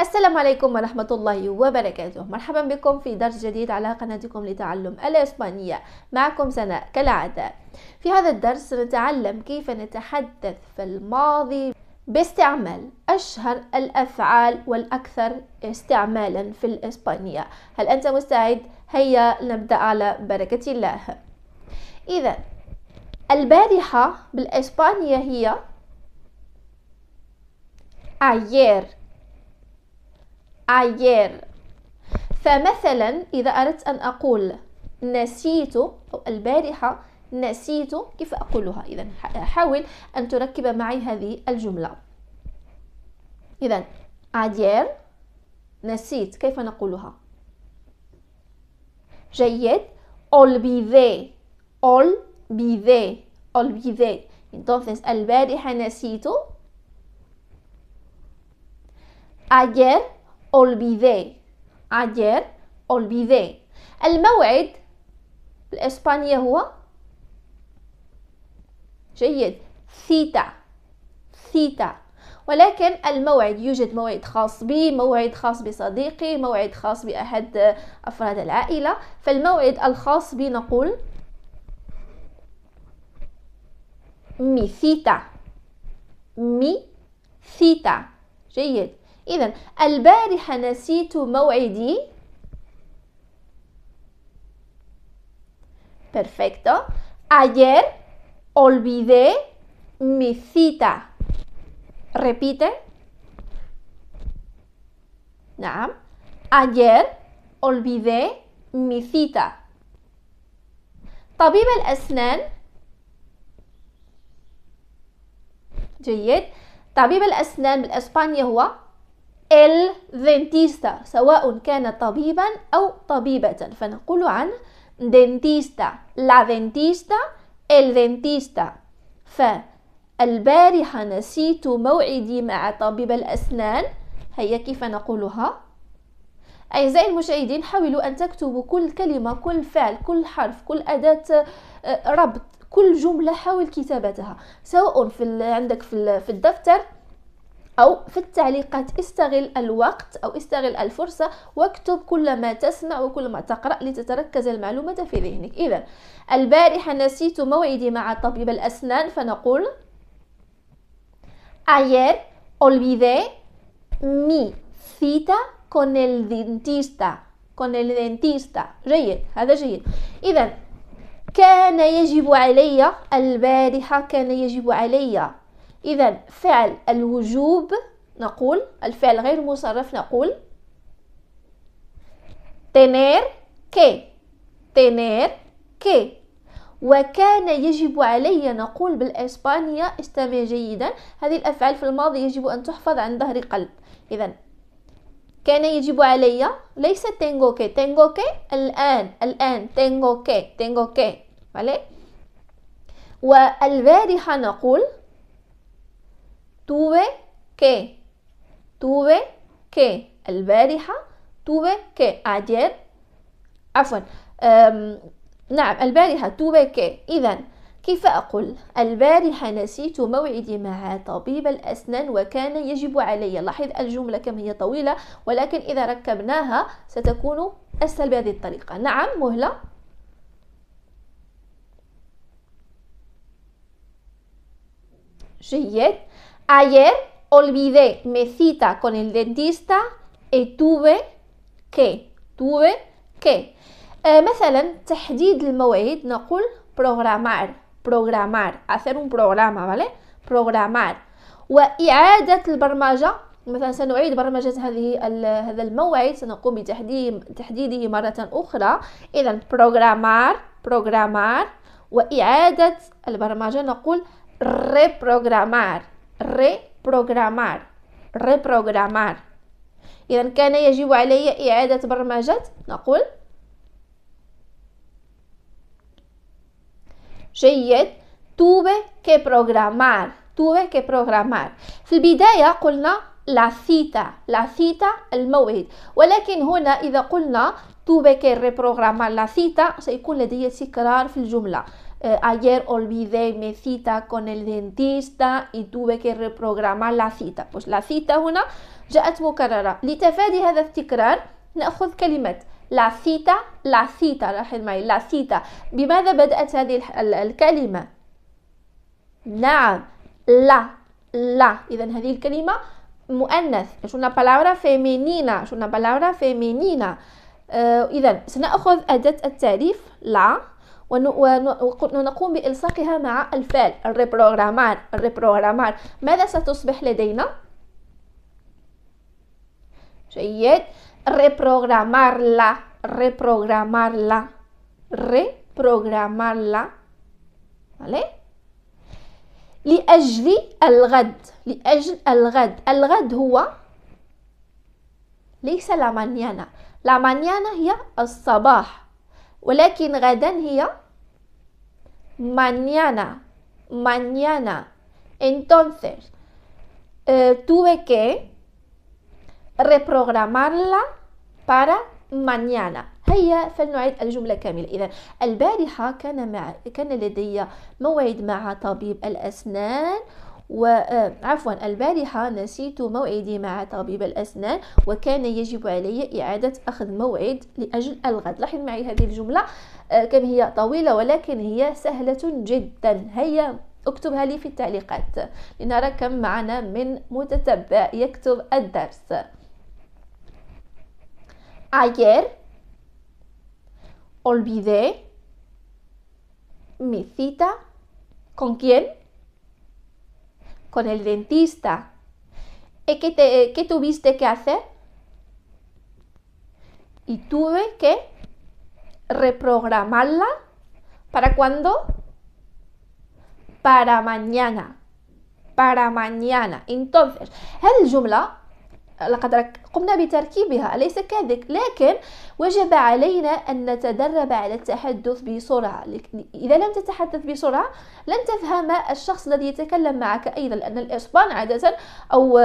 السلام عليكم ورحمة الله وبركاته مرحبا بكم في درس جديد على قناتكم لتعلم الإسبانية معكم سناء كالعادة في هذا الدرس نتعلم كيف نتحدث في الماضي باستعمال أشهر الأفعال والأكثر استعمالا في الإسبانية هل أنت مستعد؟ هيا نبدأ على بركة الله إذا البارحة بالإسبانية هي ayer ayer فمثلا إذا أردت أن أقول نسيت أو البارحة نسيت كيف أقولها إذا حاول أن تركب معي هذه الجملة إذا ayer نسيت كيف نقولها جيد olvidé olvidé olvidé entonces البارحة نسيت ayer olvidé ayer olvidé الموعد بالإسبانية هو جيد ثيتا ثيتا ولكن الموعد يوجد موعد خاص بي موعد خاص بصديقي موعد خاص بأحد أفراد العائلة فالموعد الخاص بي نقول مي ثيتا مي ثيتا جيد إذا البارحة نسيت موعدي Perfecto. Ayer olvidé mi cita. Repite. نعم. Ayer olvidé mi cita. طبيب الأسنان جيد طبيب الأسنان بالإسبانية هو الدنتيستا سواء كان طبيبا أو طبيبة فنقول عن دنتيستا لا دنتيستا الدنتيستا فالبارحة نسيت موعدي مع طبيب الأسنان هيا كيف نقولها أعزائي المشاهدين حاولوا أن تكتبوا كل كلمة كل فعل كل حرف كل أداة آه، ربط كل جملة حاول كتابتها سواء في عندك في الدفتر أو في التعليقات استغل الوقت أو استغل الفرصة واكتب كل ما تسمع وكل ما تقرأ لتتركز المعلومة في ذهنك إذا البارحة نسيت موعدي مع طبيب الأسنان فنقول Ayer olvidé mi cita con el dentista con el dentista جيد هذا جيد إذا كان يجب علي البارحة كان يجب علي إذا فعل الوجوب نقول الفعل غير مصرف نقول تنير كي تنير كي وكان يجب علي نقول بالإسبانية استمع جيدا هذه الأفعال في الماضي يجب أن تحفظ عن ظهر قلب إذا كان يجب علي ليس تينغو كي تينغو كي الآن الآن تينغو كي تينغو كي vale والبارحة نقول tuve que, tuve que, البارحة tuve que, ayer, عفوا نعم البارحة tuve que, إذا كيف أقول البارحة نسيت موعدي مع طبيب الأسنان وكان يجب علي لاحظ الجملة كم هي طويلة ولكن إذا ركبناها ستكون أسهل بهذه الطريقة نعم مهلة جيد Ayer olvidé me cita con el dentista y tuve que tuve que Eh, مثلا تحديد المواعيد نقول programar programar hacer un programa vale programar وإعادة البرمجة مثلا سنعيد برمجة هذه هذا الموعد سنقوم بتحديده مرة أخرى إذا programar programar وإعادة البرمجة نقول reprogramar reprogramar reprogramar إذا كان يجب علي إعادة برمجة نقول جيد tuve que programar tuve que programar في البداية قلنا la cita la cita الموعد ولكن هنا إذا قلنا tuve que reprogramar la cita سيكون لدي تكرار في الجملة eh, ayer olvidé mi cita con el dentista y tuve que reprogramar la cita pues la cita هنا جاءت مكررة لتفادي هذا التكرار نأخذ كلمة لا cita لا cita لاحظ معي لا cita بماذا بدأت هذه الكلمة نعم لا لا إذا هذه الكلمة مؤنث es una palabra femenina es una palabra femenina إذا سنأخذ أداة التعريف لا ونقوم بإلصاقها مع الفعل الريبروغرامار الريبروغرامار ماذا ستصبح لدينا؟ جيد لا الريبروغرامار لا vale لأجل الغد لأجل الغد الغد هو ليس لامانيانا لامانيانا هي الصباح ولكن غدا هي mañana, mañana. Entonces, eh, tuve que reprogramarla para mañana هيا فلنعيد الجملة كاملة إذا البارحة كان مع كان لدي موعد مع طبيب الأسنان وعفوا آه، البارحة نسيت موعدي مع طبيب الأسنان وكان يجب علي إعادة أخذ موعد لأجل الغد لاحظ معي هذه الجملة آه، كم هي طويلة ولكن هي سهلة جدا هيا اكتبها لي في التعليقات لنرى كم معنا من متتبع يكتب الدرس ayer olvidé mi cita con quién con el dentista. ¿Y ¿Eh, qué, te, eh, qué tuviste que hacer? Y tuve que reprogramarla para cuándo? Para mañana. Para mañana. Entonces, el jumla لقد قمنا بتركيبها أليس كذلك لكن وجب علينا أن نتدرب على التحدث بسرعة إذا لم تتحدث بسرعة لن تفهم الشخص الذي يتكلم معك أيضا لأن الإسبان عادة أو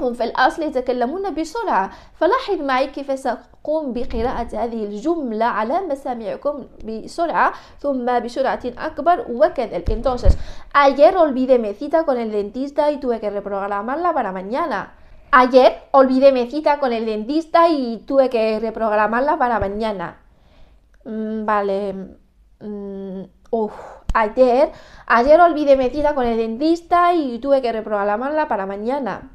هم في الأصل يتكلمون بسرعة فلاحظ معي كيف سأقوم بقراءة هذه الجملة على مسامعكم بسرعة ثم بسرعة أكبر وكذلك Entonces, ayer olvidé mi cita con el dentista y tuve que reprogramarla para mañana. Ayer olvidé mi cita con el dentista y tuve que reprogramarla para mañana. Mm, vale. Mm, ayer, ayer olvidé mi cita con el dentista y tuve que reprogramarla para mañana.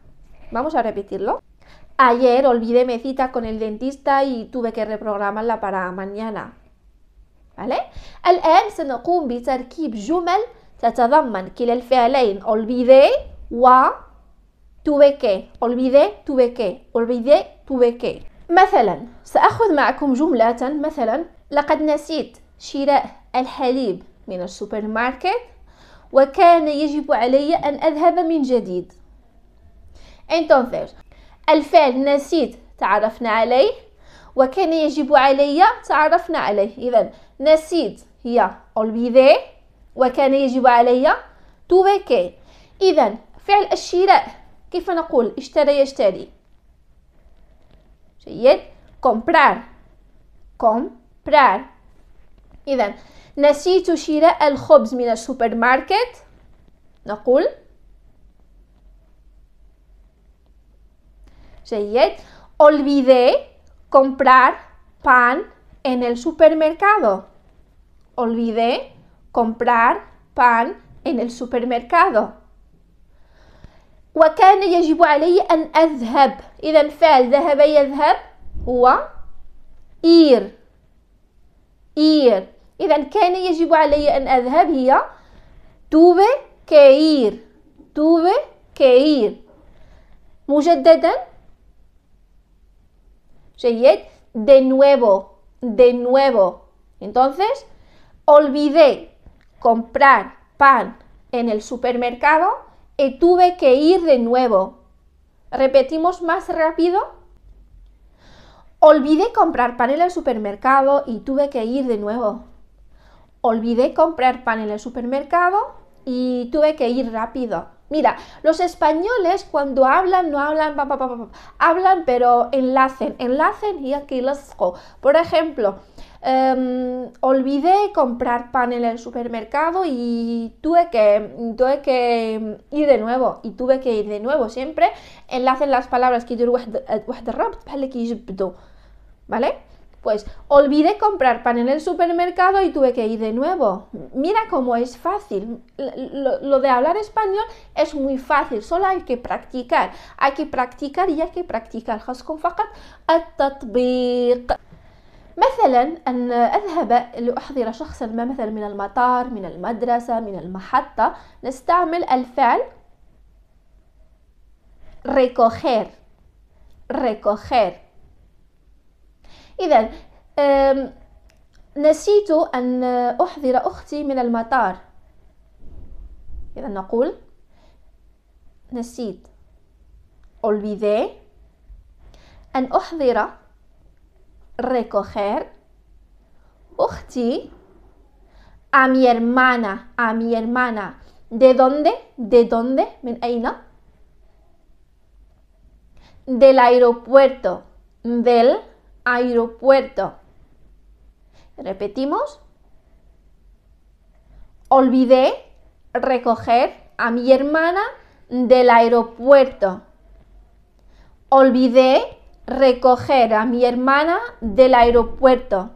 Vamos a repetirlo. Ayer olvidé mi cita con el dentista y tuve que reprogramarla para mañana. ¿Vale? الآن سنقوم بتركيب جمل تتضمن كلا الفعلين olvidé و tuve que olvidé tuve que olvidé tuve que مثلا سأخذ معكم جملة مثلا لقد نسيت شراء الحليب من السوبر ماركت وكان يجب علي أن أذهب من جديد entonces الفعل نسيت تعرفنا عليه وكان يجب علي تعرفنا عليه إذا نسيت هي olvidé وكان يجب علي tuve que إذا فعل الشراء كيف نقول اشترى يشتري جيد comprar comprar اذا نسيت شراء الخبز من السوبر ماركت نقول جيد olvidé comprar pan en el supermercado olvidé comprar pan en el supermercado وكان يجب علي أن أذهب إذا فعل ذهب يذهب هو إير إير إذا كان يجب علي أن أذهب هي توبة كير توبة كير مجددا جيد de nuevo de nuevo entonces olvidé comprar pan en el supermercado tuve que ir de nuevo. Repetimos más rápido. Olvidé comprar pan en el supermercado y tuve que ir de nuevo. Olvidé comprar pan en el supermercado y tuve que ir rápido. Mira, los españoles cuando hablan no hablan, hablan pero enlacen, enlacen y aquí los... Por ejemplo, Em, olvidé comprar pan en el supermercado y tuve que, tuve que ir de nuevo y tuve que ir de nuevo siempre enlacen las palabras que eh, ¿vale? Pues olvidé comprar pan en el supermercado y tuve que ir de nuevo. Mira cómo es fácil. Lo, de hablar español es muy fácil, solo hay que practicar. Hay que practicar y hay que practicar. مثلا أن أذهب لأحضر شخصا ما مثلا من المطار من المدرسة من المحطة نستعمل الفعل recoger recoger إذا نسيت أن أحضر أختي من المطار إذا نقول نسيت olvidé أن أحضر recoger. sí, a mi hermana, a mi hermana. ¿De dónde? ¿De dónde? ahí no, Del aeropuerto, del aeropuerto. Repetimos. Olvidé recoger a mi hermana del aeropuerto. Olvidé recoger a mi hermana del aeropuerto.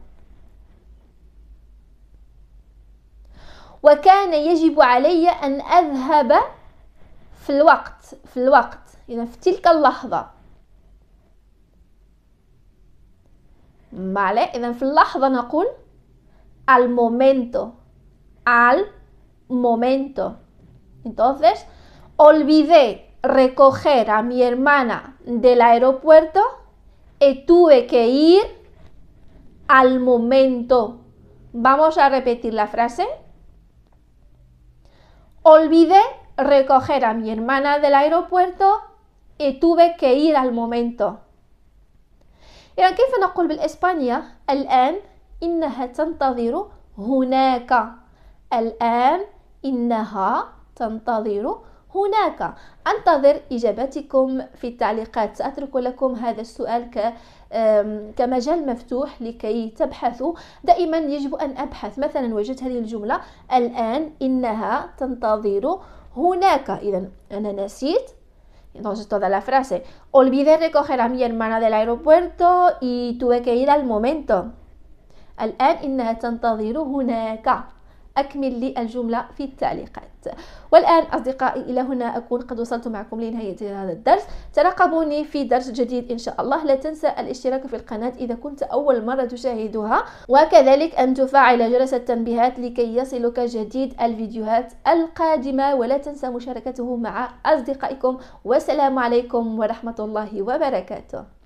وكان يجب علي أن أذهب في الوقت في الوقت في ¿vale? في al momento al momento entonces olvidé recoger a mi hermana del aeropuerto y eh, tuve que ir al momento. Vamos a repetir la frase. Olvidé recoger a mi hermana del aeropuerto y tuve que ir al momento. en يعني كيف نقول بالإسبانية الآن إنها تنتظر هناك الآن إنها تنتظر هناك انتظر اجابتكم في التعليقات ساترك لكم هذا السؤال ك كمجال مفتوح لكي تبحثوا دائما يجب ان ابحث مثلا وجدت هذه الجمله الان انها تنتظر هناك اذا انا نسيت Entonces toda la frase, olvidé recoger a mi hermana del aeropuerto y tuve que ir al momento. الآن إنها تنتظر هناك. أكمل لي الجملة في التعليقات والآن أصدقائي إلى هنا أكون قد وصلت معكم لنهاية هذا الدرس ترقبوني في درس جديد إن شاء الله لا تنسى الاشتراك في القناة إذا كنت أول مرة تشاهدها وكذلك أن تفعل جرس التنبيهات لكي يصلك جديد الفيديوهات القادمة ولا تنسى مشاركته مع أصدقائكم والسلام عليكم ورحمة الله وبركاته